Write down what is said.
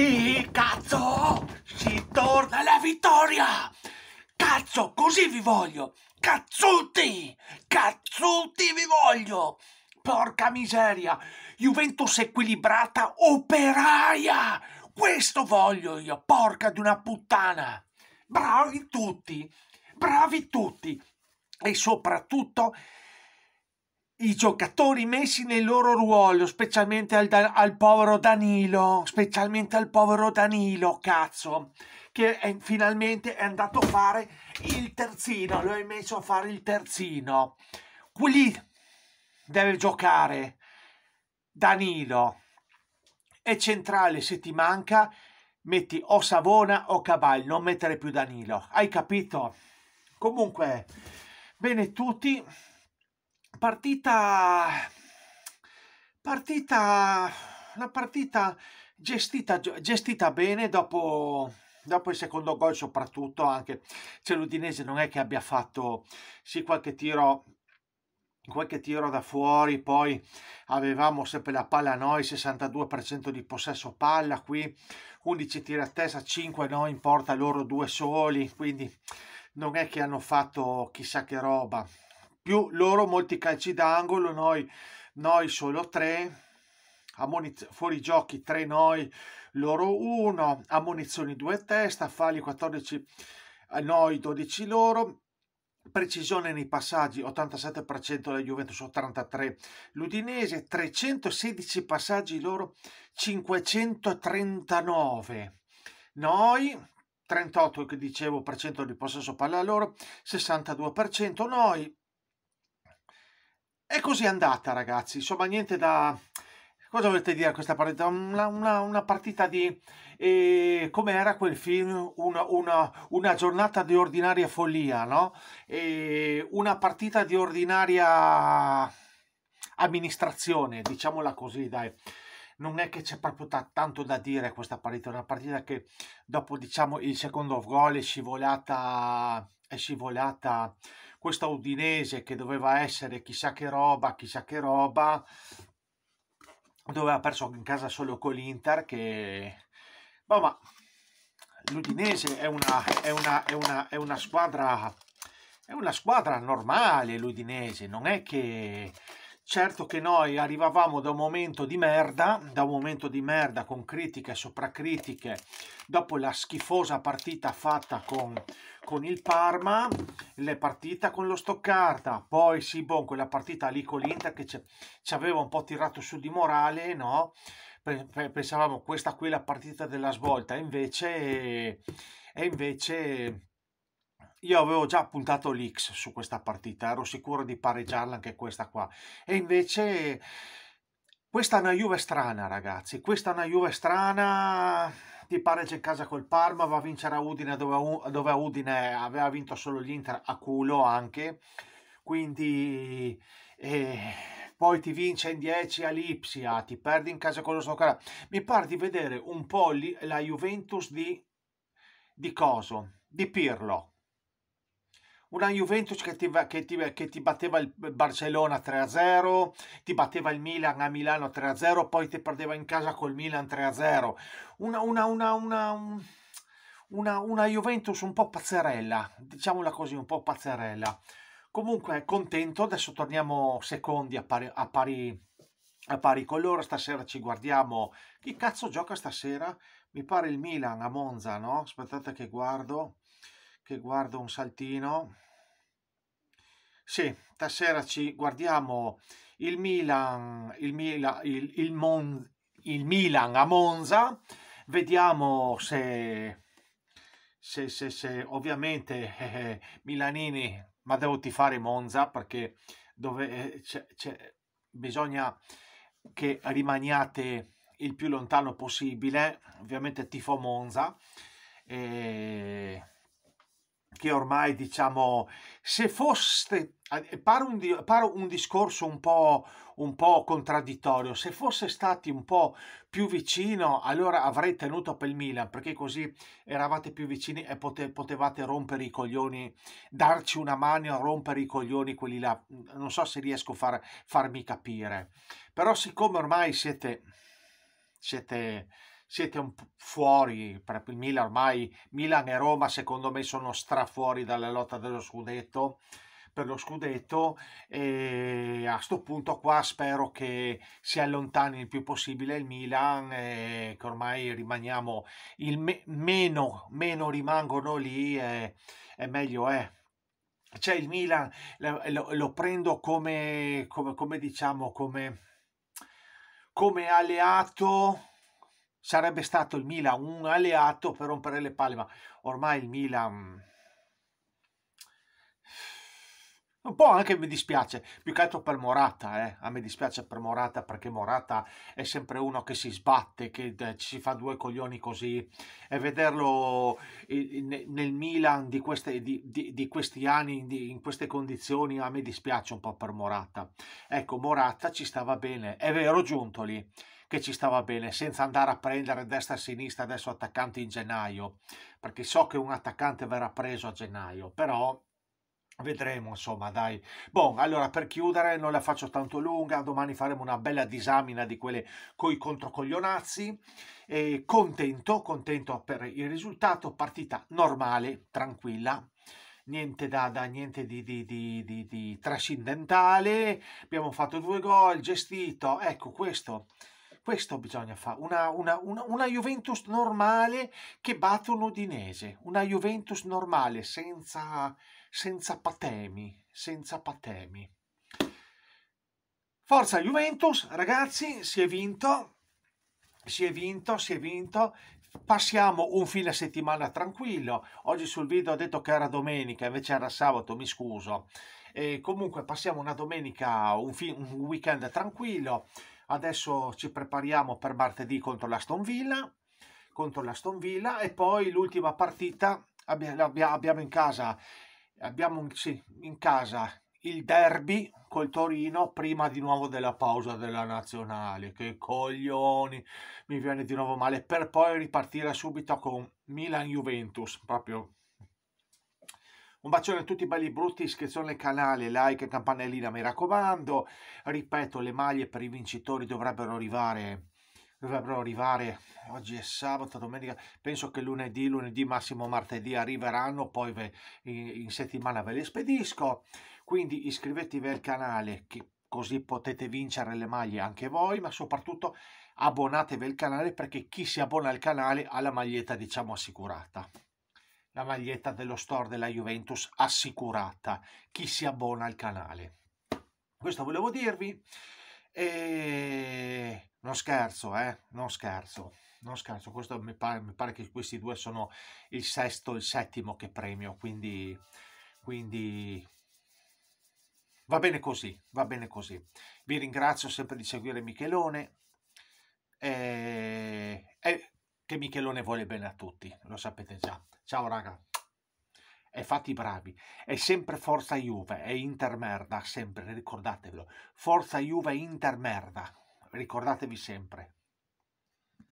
Sì, cazzo! Si torna la vittoria! Cazzo, così vi voglio! Cazzuti! Cazzuti vi voglio! Porca miseria! Juventus equilibrata operaia! Questo voglio io, porca di una puttana! Bravi tutti! Bravi tutti! E soprattutto i giocatori messi nel loro ruolo, specialmente al, al, povero Danilo, specialmente al povero Danilo, cazzo, che è, finalmente è andato a fare il terzino, lo hai messo a fare il terzino. Qui deve giocare Danilo. E centrale se ti manca, metti o Savona o Cabal, non mettere più Danilo. Hai capito? Comunque, bene tutti partita partita una partita gestita, gestita bene dopo, dopo il secondo gol soprattutto anche se l'Udinese non è che abbia fatto sì qualche tiro qualche tiro da fuori, poi avevamo sempre la palla noi, 62% di possesso palla, qui 11 tiri a testa, 5 no, in porta, loro due soli, quindi non è che hanno fatto chissà che roba più loro molti calci d'angolo, noi, noi solo tre, ammoniz- fuori giochi tre noi, loro uno, ammonizioni 2 a testa, falli 14 eh, noi, 12 loro, precisione nei passaggi 87% la Juventus 83 l'Udinese 316 passaggi loro 539 noi 38 che dicevo per cento di possesso palla loro 62% noi è così andata, ragazzi. Insomma, niente da. Cosa volete dire a questa partita? Una, una, una partita di. Eh, come era quel film? Una, una, giornata di ordinaria follia, no? Eh, una partita di ordinaria amministrazione, diciamola così, dai non è che c'è proprio t- tanto da dire questa partita, è una partita che dopo diciamo il secondo gol è scivolata, è scivolata questa Udinese che doveva essere chissà che roba, chissà che roba, dove ha perso in casa solo con l'Inter che... No, ma l'Udinese è una, è una, è una, è una squadra... È una squadra normale l'Udinese, non è che Certo che noi arrivavamo da un momento di merda, da un momento di merda con critiche e sopracritiche, dopo la schifosa partita fatta con, con il Parma, la partita con lo Stoccarda, poi sì, bon, quella partita lì con l'Inter che ci aveva un po' tirato su di morale, no? Pensavamo questa qui è la partita della svolta, invece, e invece io avevo già puntato l'X su questa partita, ero sicuro di pareggiarla anche questa qua. E invece questa è una Juve strana, ragazzi. Questa è una Juve strana. Ti pareggia in casa col Parma, va a vincere a Udine dove, dove a Udine aveva vinto solo l'Inter a culo anche. Quindi eh, poi ti vince in 10 a Lipsia, ti perdi in casa con lo Snoccara. Mi pare di vedere un po' la Juventus di, di Coso, di Pirlo una Juventus che ti, che ti, che ti batteva il Barcellona 3-0, ti batteva il Milan a Milano 3-0, poi ti perdeva in casa col Milan 3-0. Una, una, una, una, Juventus un po' pazzerella, diciamola così, un po' pazzerella. Comunque contento, adesso torniamo secondi a pari, a pari, a pari con loro, stasera ci guardiamo. Chi cazzo gioca stasera? Mi pare il Milan a Monza, no? Aspettate che guardo che guardo un saltino. Sì, stasera ci guardiamo il Milan, il Milan, il, il, Mon, il Milan a Monza. Vediamo se, se, se, se ovviamente eh, eh Milanini, ma devo tifare Monza perché dove, eh, c è, bisogna che rimaniate il più lontano possibile. Ovviamente tifo Monza. E che ormai diciamo se foste eh, paro un, pare un discorso un po', un po' contraddittorio se fosse stati un po' più vicino allora avrei tenuto per il Milan perché così eravate più vicini e pote, potevate rompere i coglioni darci una mano a rompere i coglioni quelli là non so se riesco a far, farmi capire però siccome ormai siete siete siete un po' fuori, per il Milan ormai, Milan e Roma secondo me sono stra fuori dalla lotta dello scudetto, per lo scudetto e a questo punto qua spero che si allontani il più possibile il Milan e che ormai rimaniamo, il me- meno, meno rimangono lì e, e meglio è cioè il Milan lo, lo prendo come, come, come, diciamo come, come alleato sarebbe stato il Milan un alleato per rompere le palle, ma ormai il Milan... Mm, un po' anche mi dispiace, più che altro per Morata, eh. a me dispiace per Morata perché Morata è sempre uno che si sbatte, che eh, ci fa due coglioni così e vederlo nel Milan di, queste, di, di, di questi anni, in queste condizioni, a me dispiace un po' per Morata. Ecco, Morata ci stava bene, è vero Giuntoli, che ci stava bene, senza andare a prendere destra e sinistra adesso attaccanti in gennaio, perché so che un attaccante verrà preso a gennaio, però Vedremo, insomma, dai. Bon, allora per chiudere non la faccio tanto lunga, domani faremo una bella disamina di quelle coi controcoglionazzi. E contento, contento per il risultato, partita normale, tranquilla. Niente, da, da, niente di, di, di, di trascendentale, abbiamo fatto due gol, gestito, ecco questo questo bisogna fare, una, una, una, una, Juventus normale che batte un Udinese, una Juventus normale senza, senza patemi, senza patemi. Forza Juventus, ragazzi, si è vinto, si è vinto, si è vinto. Passiamo un fine settimana tranquillo. Oggi sul video ho detto che era domenica, invece era sabato, mi scuso. E comunque passiamo una domenica, un, un weekend tranquillo. Adesso ci prepariamo per martedì contro la Stonvilla contro la Stone e poi l'ultima partita abbiamo in casa, abbiamo, sì, in casa il derby col Torino prima di nuovo della pausa della nazionale. Che coglioni, mi viene di nuovo male, per poi ripartire subito con Milan-Juventus, proprio un bacione a tutti i belli brutti, iscrizione al canale, like e campanellina mi raccomando. Ripeto, le maglie per i vincitori dovrebbero arrivare dovrebbero arrivare oggi è sabato, domenica, penso che lunedì, lunedì massimo martedì arriveranno, poi ve, in, in, settimana ve le spedisco. Quindi iscrivetevi al canale così potete vincere le maglie anche voi, ma soprattutto abbonatevi al canale perché chi si abbona al canale ha la maglietta diciamo assicurata la maglietta dello store della Juventus assicurata, chi si abbona al canale. Questo volevo dirvi e non scherzo, eh, non scherzo, non scherzo, questo mi pare, mi pare che questi due sono il sesto e il settimo che premio, quindi, quindi va bene così, va bene così. Vi ringrazio sempre di seguire Michelone, che Michelone vuole bene a tutti, lo sapete già. Ciao raga. E fatti bravi. È sempre Forza Juve e Inter merda, sempre, ricordatevelo. Forza Juve e Inter merda. Ricordatevi sempre.